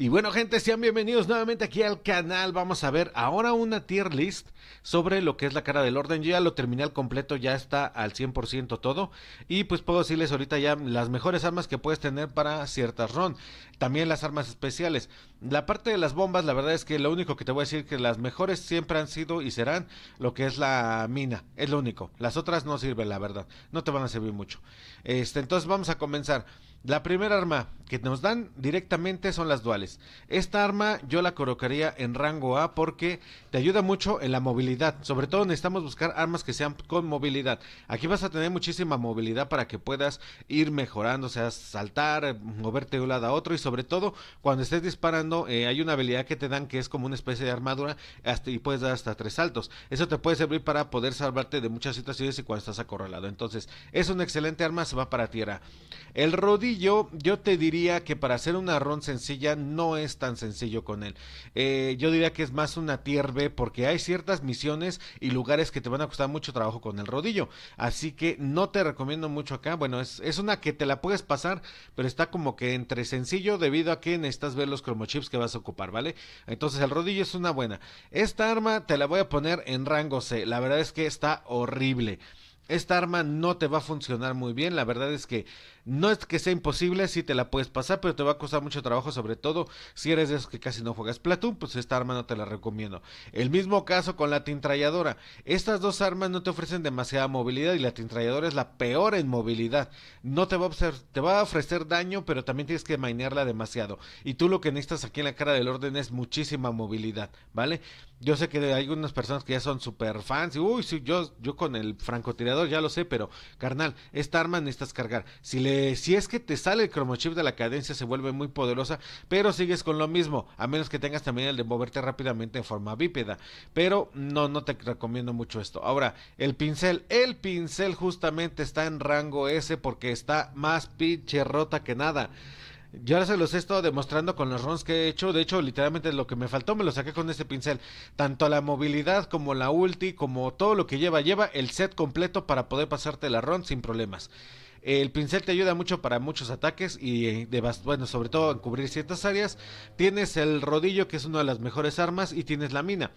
Y bueno, gente, sean bienvenidos nuevamente aquí al canal. Vamos a ver ahora una tier list sobre lo que es la cara del orden. ya lo terminé al completo, ya está al 100% todo. Y pues puedo decirles ahorita ya las mejores armas que puedes tener para ciertas ron. También las armas especiales. La parte de las bombas, la verdad es que lo único que te voy a decir que las mejores siempre han sido y serán lo que es la mina. Es lo único. Las otras no sirven, la verdad. No te van a servir mucho. Este, entonces vamos a comenzar. La primera arma que nos dan directamente son las duales. Esta arma yo la colocaría en rango A porque te ayuda mucho en la movilidad. Sobre todo necesitamos buscar armas que sean con movilidad. Aquí vas a tener muchísima movilidad para que puedas ir mejorando, o sea, saltar, moverte de un lado a otro y sobre todo cuando estés disparando eh, hay una habilidad que te dan que es como una especie de armadura hasta, y puedes dar hasta tres saltos. Eso te puede servir para poder salvarte de muchas situaciones y cuando estás acorralado. Entonces es una excelente arma, se va para tierra. El yo te diría que para hacer una ron sencilla no es tan sencillo con él. Eh, yo diría que es más una tier B porque hay ciertas misiones y lugares que te van a costar mucho trabajo con el rodillo. Así que no te recomiendo mucho acá. Bueno, es, es una que te la puedes pasar, pero está como que entre sencillo debido a que necesitas ver los cromochips que vas a ocupar, ¿vale? Entonces el rodillo es una buena. Esta arma te la voy a poner en rango C. La verdad es que está horrible. Esta arma no te va a funcionar muy bien. La verdad es que no es que sea imposible, sí te la puedes pasar, pero te va a costar mucho trabajo, sobre todo si eres de esos que casi no juegas platón, pues esta arma no te la recomiendo. El mismo caso con la tintralladora. Estas dos armas no te ofrecen demasiada movilidad y la tintralladora es la peor en movilidad. No te va a ofrecer, te va a ofrecer daño, pero también tienes que mainearla demasiado. Y tú lo que necesitas aquí en la cara del orden es muchísima movilidad, ¿vale? Yo sé que hay algunas personas que ya son super fans y uy, sí, yo, yo con el francotirador ya lo sé, pero carnal, esta arma necesitas cargar. Si le eh, si es que te sale el chip de la cadencia se vuelve muy poderosa, pero sigues con lo mismo, a menos que tengas también el de moverte rápidamente en forma bípeda, pero no, no te recomiendo mucho esto. Ahora, el pincel, el pincel justamente está en rango S porque está más pinche rota que nada. Yo ahora se los he estado demostrando con los runs que he hecho. De hecho, literalmente lo que me faltó me lo saqué con este pincel. Tanto la movilidad como la ulti, como todo lo que lleva, lleva el set completo para poder pasarte la ron sin problemas. El pincel te ayuda mucho para muchos ataques y eh, bueno, sobre todo en cubrir ciertas áreas. Tienes el rodillo que es una de las mejores armas y tienes la mina.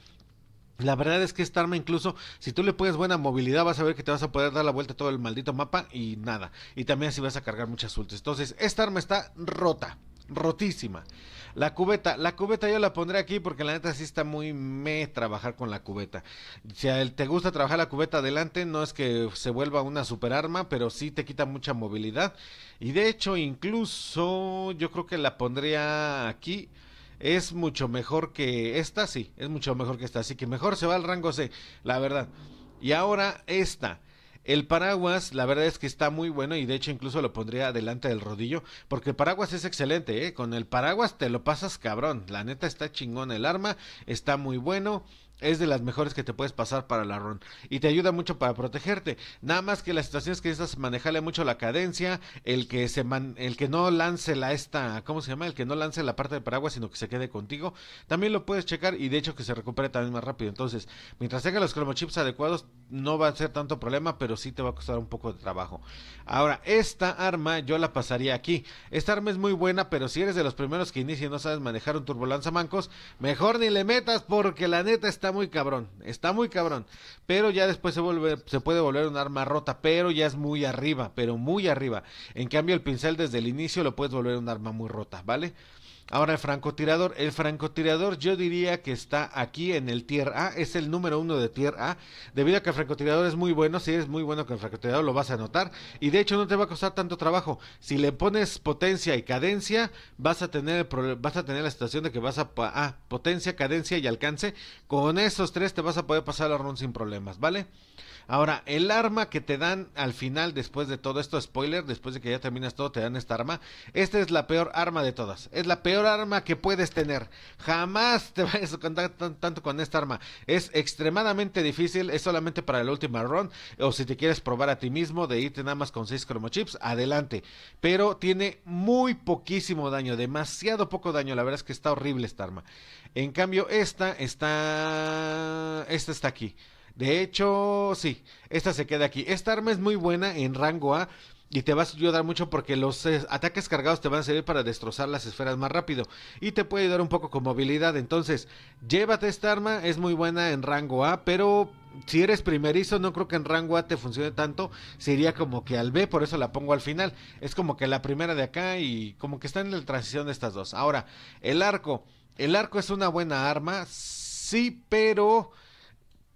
La verdad es que esta arma incluso, si tú le pones buena movilidad, vas a ver que te vas a poder dar la vuelta a todo el maldito mapa y nada. Y también así vas a cargar muchas ultis. Entonces, esta arma está rota rotísima. La cubeta, la cubeta yo la pondré aquí porque la neta sí está muy me trabajar con la cubeta. Si a él te gusta trabajar la cubeta adelante, no es que se vuelva una super arma, pero sí te quita mucha movilidad. Y de hecho, incluso yo creo que la pondría aquí. Es mucho mejor que esta, sí, es mucho mejor que esta. Así que mejor se va al rango C, la verdad. Y ahora esta. El paraguas, la verdad es que está muy bueno y de hecho incluso lo pondría delante del rodillo, porque el paraguas es excelente, ¿eh? con el paraguas te lo pasas cabrón, la neta está chingón el arma, está muy bueno, es de las mejores que te puedes pasar para la run y te ayuda mucho para protegerte. Nada más que las situaciones que necesitas manejarle mucho la cadencia, el que se el que no lance la esta, ¿cómo se llama? El que no lance la parte de paraguas, sino que se quede contigo, también lo puedes checar y de hecho que se recupere también más rápido. Entonces, mientras tenga los cromochips adecuados, no va a ser tanto problema, pero sí te va a costar un poco de trabajo. Ahora, esta arma yo la pasaría aquí. Esta arma es muy buena, pero si eres de los primeros que inician y no sabes manejar un turbolanzamancos, mejor ni le metas porque la neta está muy cabrón, está muy cabrón. Pero ya después se, vuelve, se puede volver un arma rota, pero ya es muy arriba, pero muy arriba. En cambio, el pincel desde el inicio lo puedes volver un arma muy rota, ¿vale? Ahora el francotirador. El francotirador yo diría que está aquí en el tier A. Es el número uno de tier A. Debido a que el francotirador es muy bueno. Si eres muy bueno con el francotirador lo vas a notar. Y de hecho no te va a costar tanto trabajo. Si le pones potencia y cadencia vas a tener, vas a tener la situación de que vas a... Ah, potencia, cadencia y alcance. Con esos tres te vas a poder pasar la run sin problemas, ¿vale? Ahora, el arma que te dan al final, después de todo esto, spoiler, después de que ya terminas todo, te dan esta arma. Esta es la peor arma de todas. Es la peor arma que puedes tener. Jamás te vayas a contar tanto con esta arma. Es extremadamente difícil, es solamente para el último run. O si te quieres probar a ti mismo de irte nada más con 6 chips, adelante. Pero tiene muy poquísimo daño, demasiado poco daño. La verdad es que está horrible esta arma. En cambio, esta está. Esta está aquí. De hecho, sí, esta se queda aquí. Esta arma es muy buena en rango A y te vas a ayudar mucho porque los eh, ataques cargados te van a servir para destrozar las esferas más rápido y te puede ayudar un poco con movilidad. Entonces, llévate esta arma, es muy buena en rango A, pero si eres primerizo, no creo que en rango A te funcione tanto. Sería como que al B, por eso la pongo al final. Es como que la primera de acá y como que está en la transición de estas dos. Ahora, el arco. El arco es una buena arma, sí, pero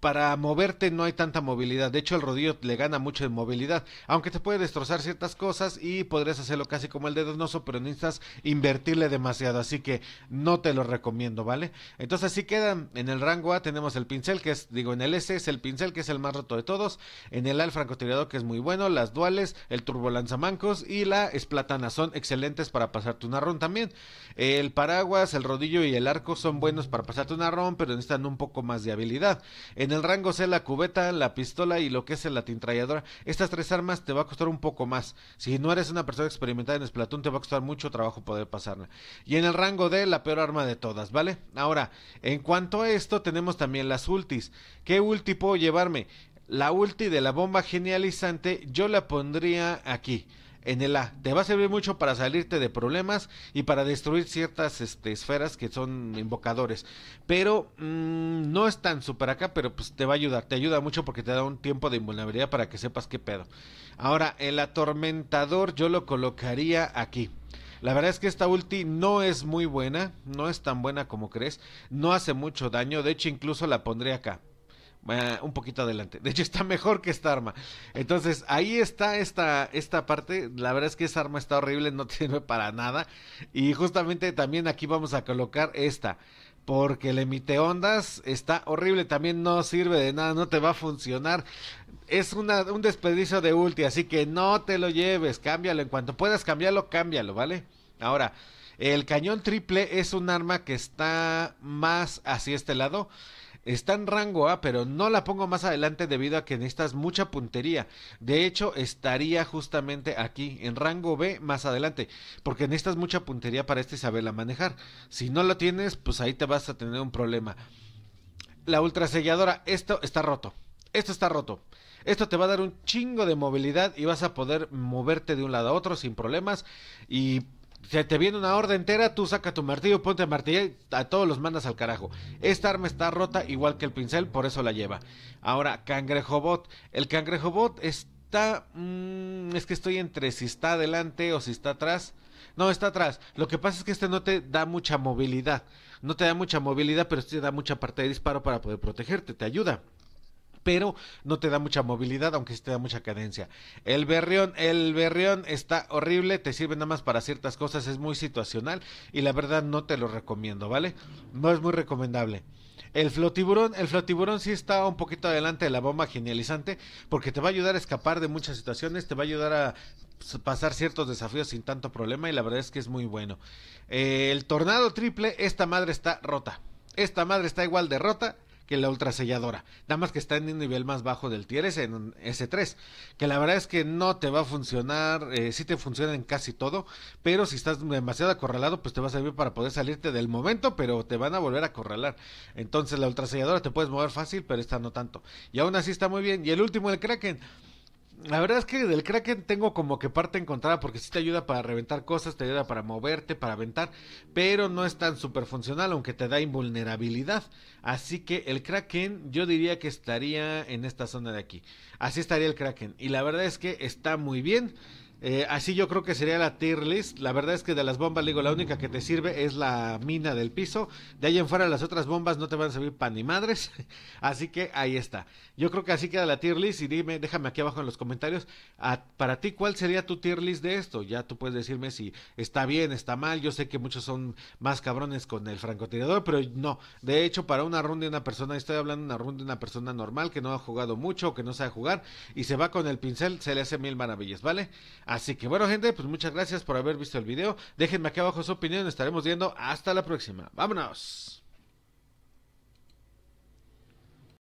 para moverte no hay tanta movilidad. De hecho, el rodillo le gana mucho en movilidad. Aunque te puede destrozar ciertas cosas y podrías hacerlo casi como el dedo de noso, pero necesitas invertirle demasiado. Así que no te lo recomiendo, ¿vale? Entonces así quedan. En el rango A tenemos el pincel, que es, digo, en el S es el pincel, que es el más roto de todos. En el A el francotirador, que es muy bueno. Las duales, el turbo lanzamancos y la esplatana. Son excelentes para pasarte una run también. El paraguas, el rodillo y el arco son buenos para pasarte un run, pero necesitan un poco más de habilidad el rango C la cubeta, la pistola y lo que es la tintralladora. Estas tres armas te va a costar un poco más. Si no eres una persona experimentada en Splatoon, te va a costar mucho trabajo poder pasarla. Y en el rango D, la peor arma de todas, ¿vale? Ahora, en cuanto a esto, tenemos también las ultis. ¿Qué ulti puedo llevarme? La ulti de la bomba genializante yo la pondría aquí en el A. Te va a servir mucho para salirte de problemas y para destruir ciertas este, esferas que son invocadores. Pero mm, no es tan super acá, pero pues te va a ayudar. Te ayuda mucho porque te da un tiempo de invulnerabilidad para que sepas qué pedo. Ahora, el atormentador yo lo colocaría aquí. La verdad es que esta ulti no es muy buena, no es tan buena como crees, no hace mucho daño, de hecho incluso la pondré acá un poquito adelante. De hecho, está mejor que esta arma. Entonces, ahí está esta, esta parte. La verdad es que esa arma está horrible, no sirve para nada. Y justamente también aquí vamos a colocar esta. Porque el emite ondas está horrible, también no sirve de nada, no te va a funcionar. Es una, un desperdicio de ulti, así que no te lo lleves, cámbialo. En cuanto puedas cambiarlo, cámbialo, ¿vale? Ahora, el cañón triple es un arma que está más hacia este lado está en rango A, pero no la pongo más adelante debido a que necesitas mucha puntería. De hecho, estaría justamente aquí, en rango B más adelante, porque necesitas mucha puntería para este saberla manejar. Si no lo tienes, pues ahí te vas a tener un problema. La ultra esto está roto. Esto está roto. Esto te va a dar un chingo de movilidad y vas a poder moverte de un lado a otro sin problemas. Y si te viene una horda entera, tú saca tu martillo, ponte a y a todos los mandas al carajo. Esta arma está rota igual que el pincel, por eso la lleva. Ahora, cangrejo bot. El cangrejo bot está... Mm, es que estoy entre si está adelante o si está atrás. No, está atrás. Lo que pasa es que este no te da mucha movilidad. No te da mucha movilidad, pero sí te da mucha parte de disparo para poder protegerte, te ayuda pero no te da mucha movilidad, aunque sí te da mucha cadencia. El berrión, el berrión está horrible, te sirve nada más para ciertas cosas, es muy situacional y la verdad no te lo recomiendo, ¿vale? No es muy recomendable. El flotiburón, el flotiburón sí está un poquito adelante de la bomba genializante porque te va a ayudar a escapar de muchas situaciones, te va a ayudar a pasar ciertos desafíos sin tanto problema y la verdad es que es muy bueno. Eh, el tornado triple, esta madre está rota. Esta madre está igual de rota que la ultraselladora. Nada más que está en un nivel más bajo del Tieres en S3. Que la verdad es que no te va a funcionar. si eh, sí te funciona en casi todo. Pero si estás demasiado acorralado, pues te va a servir para poder salirte del momento. Pero te van a volver a acorralar. Entonces la ultraselladora te puedes mover fácil, pero esta no tanto. Y aún así está muy bien. Y el último, el Kraken. La verdad es que del Kraken tengo como que parte encontrada porque sí te ayuda para reventar cosas, te ayuda para moverte, para aventar, pero no es tan súper funcional aunque te da invulnerabilidad. Así que el Kraken yo diría que estaría en esta zona de aquí. Así estaría el Kraken. Y la verdad es que está muy bien. Eh, así yo creo que sería la tier list. La verdad es que de las bombas, digo, la única que te sirve es la mina del piso. De ahí en fuera las otras bombas no te van a servir pan ni madres. así que ahí está. Yo creo que así queda la tier list y dime, déjame aquí abajo en los comentarios, para ti, ¿cuál sería tu tier list de esto? Ya tú puedes decirme si está bien, está mal. Yo sé que muchos son más cabrones con el francotirador, pero no. De hecho, para una ronda de una persona, estoy hablando de una ronda de una persona normal que no ha jugado mucho, o que no sabe jugar y se va con el pincel, se le hace mil maravillas, ¿vale? Así que bueno, gente, pues muchas gracias por haber visto el video. Déjenme aquí abajo su opinión. Estaremos viendo hasta la próxima. Vámonos.